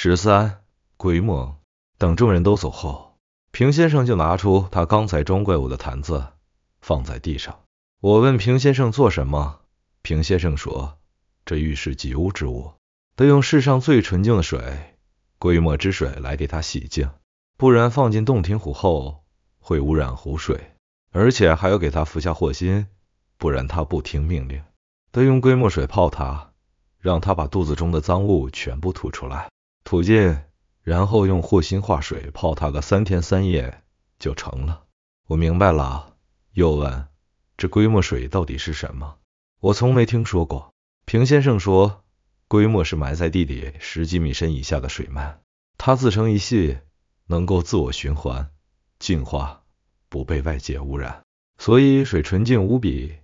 十三鬼墨等众人都走后，平先生就拿出他刚才装怪物的坛子，放在地上。我问平先生做什么，平先生说：“这玉是极污之物，得用世上最纯净的水，鬼墨之水来给它洗净，不然放进洞庭湖后会污染湖水。而且还要给它服下祸心，不然它不听命令。得用鬼墨水泡它，让它把肚子中的脏物全部吐出来。”土浸，然后用霍心化水泡它个三天三夜就成了。我明白了，又问，这龟墨水到底是什么？我从没听说过。平先生说，龟墨是埋在地底十几米深以下的水脉，它自成一系，能够自我循环、净化，不被外界污染，所以水纯净无比，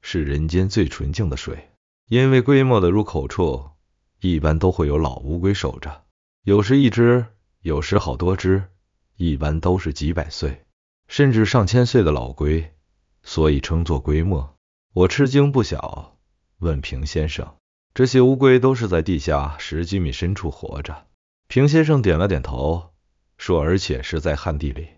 是人间最纯净的水。因为龟墨的入口处，一般都会有老乌龟守着。有时一只，有时好多只，一般都是几百岁，甚至上千岁的老龟，所以称作龟墨。我吃惊不小，问平先生：“这些乌龟都是在地下十几米深处活着？”平先生点了点头，说：“而且是在旱地里，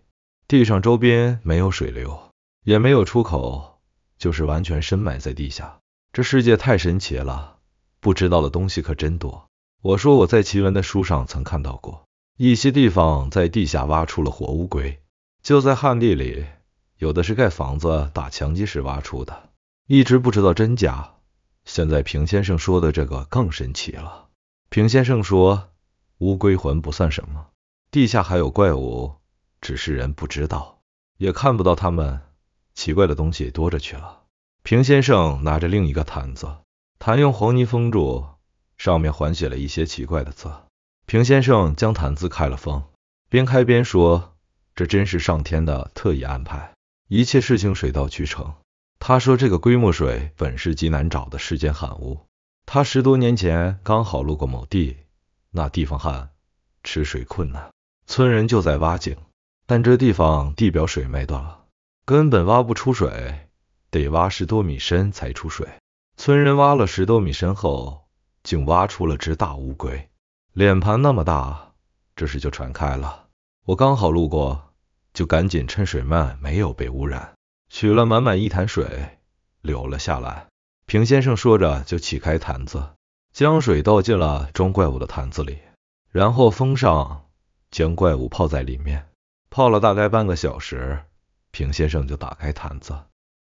地上周边没有水流，也没有出口，就是完全深埋在地下。这世界太神奇了，不知道的东西可真多。”我说我在奇闻的书上曾看到过，一些地方在地下挖出了活乌龟，就在旱地里，有的是盖房子打墙基时挖出的，一直不知道真假。现在平先生说的这个更神奇了。平先生说乌龟魂不算什么，地下还有怪物，只是人不知道，也看不到他们，奇怪的东西多着去了。平先生拿着另一个坛子，坛用黄泥封住。上面还写了一些奇怪的字。平先生将坛子开了封，边开边说：“这真是上天的特意安排，一切事情水到渠成。”他说：“这个龟墨水本是极难找的世间罕物。他十多年前刚好路过某地，那地方旱，吃水困难，村人就在挖井。但这地方地表水脉断了，根本挖不出水，得挖十多米深才出水。村人挖了十多米深后，”竟挖出了只大乌龟，脸盘那么大，这事就传开了。我刚好路过，就赶紧趁水漫没有被污染，取了满满一坛水流了下来。平先生说着就起开坛子，将水倒进了装怪物的坛子里，然后封上，将怪物泡在里面，泡了大概半个小时，平先生就打开坛子，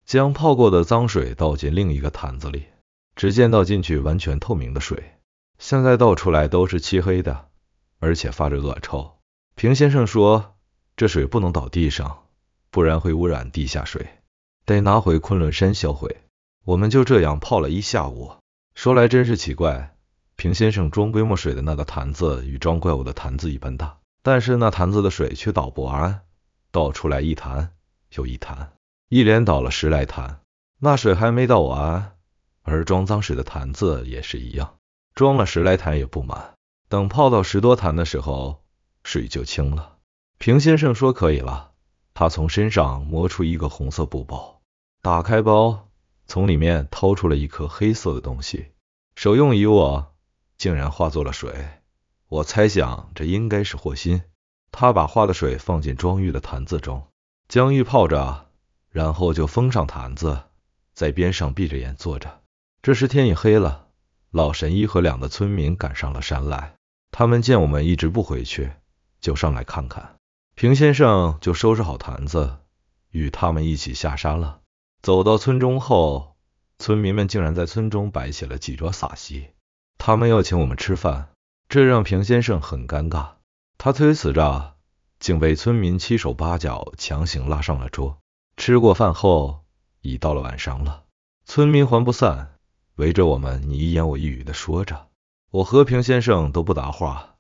将泡过的脏水倒进另一个坛子里。只见倒进去完全透明的水，现在倒出来都是漆黑的，而且发着恶臭。平先生说，这水不能倒地上，不然会污染地下水，得拿回昆仑山销毁。我们就这样泡了一下午。说来真是奇怪，平先生装规模水的那个坛子与装怪物的坛子一般大，但是那坛子的水却倒不完，倒出来一坛又一坛，一连倒了十来坛。那水还没倒完。而装脏水的坛子也是一样，装了十来坛也不满。等泡到十多坛的时候，水就清了。平先生说可以了，他从身上摸出一个红色布包，打开包，从里面掏出了一颗黑色的东西，手用一握，竟然化作了水。我猜想这应该是霍心。他把化的水放进装玉的坛子中，将玉泡着，然后就封上坛子，在边上闭着眼坐着。这时天也黑了，老神医和两个村民赶上了山来。他们见我们一直不回去，就上来看看。平先生就收拾好坛子，与他们一起下山了。走到村中后，村民们竟然在村中摆起了几桌洒席，他们要请我们吃饭，这让平先生很尴尬，他推辞着，竟被村民七手八脚强行拉上了桌。吃过饭后，已到了晚上了，村民还不散。围着我们，你一言我一语的说着，我和平先生都不答话，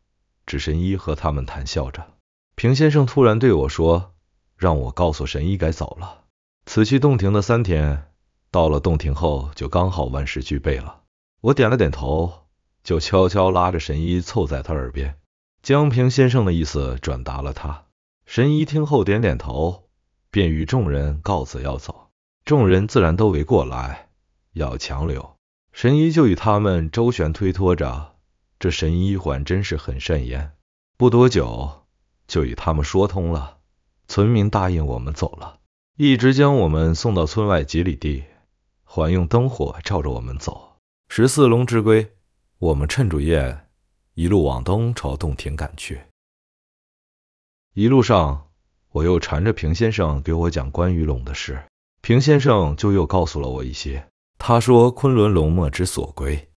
只神医和他们谈笑着。平先生突然对我说，让我告诉神医该走了。此去洞庭的三天，到了洞庭后就刚好万事俱备了。我点了点头，就悄悄拉着神医凑在他耳边，将平先生的意思转达了他。神医听后点点头，便与众人告辞要走。众人自然都围过来，要强留。神医就与他们周旋推脱着，这神医还真是很善言，不多久就与他们说通了，村民答应我们走了，一直将我们送到村外几里地，还用灯火照着我们走。十四龙之归，我们趁着夜，一路往东朝洞庭赶去。一路上，我又缠着平先生给我讲关于龙的事，平先生就又告诉了我一些。他说：“昆仑龙脉之所归，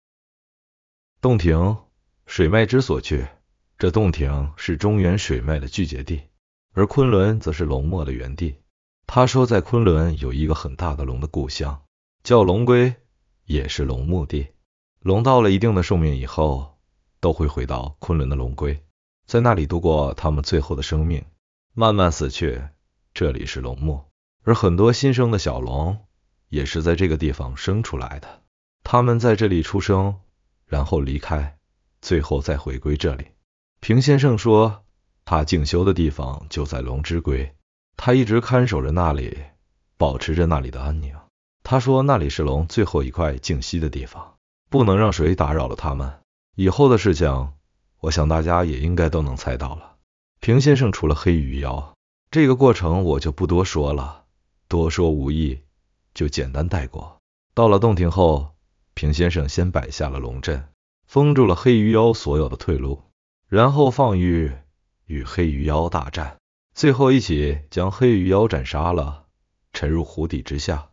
洞庭水脉之所去。这洞庭是中原水脉的聚集地，而昆仑则是龙脉的源地。他说，在昆仑有一个很大的龙的故乡，叫龙龟，也是龙墓地。龙到了一定的寿命以后，都会回到昆仑的龙龟，在那里度过他们最后的生命，慢慢死去。这里是龙墓，而很多新生的小龙。”也是在这个地方生出来的，他们在这里出生，然后离开，最后再回归这里。平先生说，他静修的地方就在龙之龟，他一直看守着那里，保持着那里的安宁。他说那里是龙最后一块静息的地方，不能让谁打扰了他们。以后的事情，我想大家也应该都能猜到了。平先生除了黑鱼妖，这个过程我就不多说了，多说无益。就简单带过。到了洞庭后，平先生先摆下了龙阵，封住了黑鱼妖所有的退路，然后放玉与黑鱼妖大战，最后一起将黑鱼妖斩杀了，沉入湖底之下。